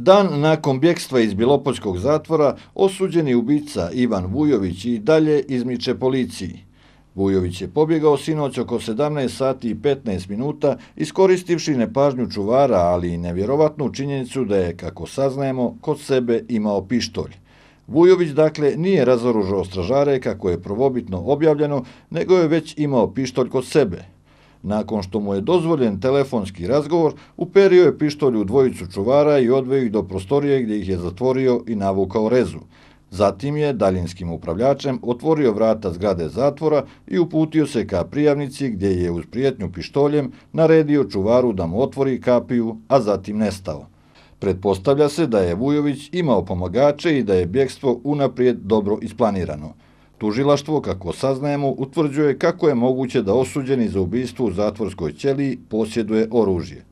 Dan nakon bjekstva iz Bilopoljskog zatvora, osuđeni ubica Ivan Vujović i dalje izmiče policiji. Vujović je pobjegao sinoć oko 17 sati i 15 minuta, iskoristivši nepažnju čuvara, ali i nevjerovatnu činjenicu da je, kako saznajemo, kod sebe imao pištolj. Vujović, dakle, nije razoružao stražare, kako je provobitno objavljeno, nego je već imao pištolj kod sebe. Nakon što mu je dozvoljen telefonski razgovor, uperio je pištolju dvojicu čuvara i odveo ih do prostorije gdje ih je zatvorio i navukao rezu. Zatim je daljinskim upravljačem otvorio vrata zgrade zatvora i uputio se ka prijavnici gdje je uz prijetnju pištoljem naredio čuvaru da mu otvori kapiju, a zatim nestao. Pretpostavlja se da je Vujović imao pomagače i da je bjekstvo unaprijed dobro isplanirano. Tužilaštvo, kako saznajemo, utvrđuje kako je moguće da osuđeni za ubijstvo u zatvorskoj ćeliji posjeduje oružje.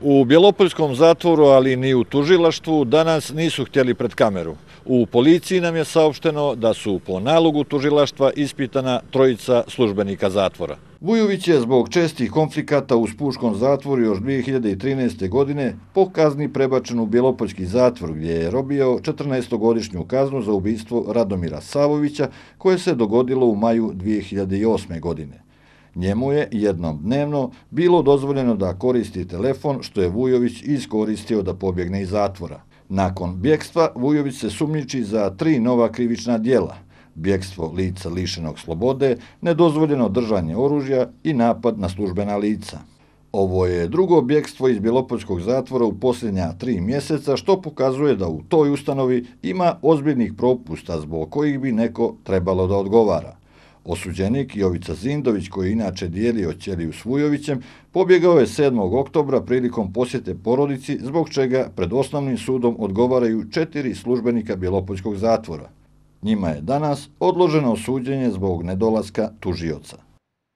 U Bjelopoljskom zatvoru, ali ni u tužilaštvu, danas nisu htjeli pred kameru. U policiji nam je saopšteno da su po nalogu tužilaštva ispitana trojica službenika zatvora. Vujović je zbog čestih konflikata u Spuškom zatvoru još 2013. godine po kazni prebačen u Bjelopoljski zatvor gdje je robio 14-godišnju kaznu za ubistvo Radomira Savovića koje se dogodilo u maju 2008. godine. Njemu je jednom dnevno bilo dozvoljeno da koristi telefon što je Vujović iskoristio da pobjegne iz zatvora. Nakon bjekstva Vujović se sumniči za tri nova krivična dijela – bjekstvo lica lišenog slobode, nedozvoljeno držanje oružja i napad na službena lica. Ovo je drugo bjekstvo iz Bjelopočkog zatvora u posljednja tri mjeseca, što pokazuje da u toj ustanovi ima ozbiljnih propusta zbog kojih bi neko trebalo da odgovara. Osuđenik Jovica Zindović, koji inače dijelio Ćeliju s Vujovićem, pobjegao je 7. oktobra prilikom posjete porodici, zbog čega pred osnovnim sudom odgovaraju četiri službenika Bjelopočkog zatvora. Njima je danas odloženo suđenje zbog nedolaska tužioca.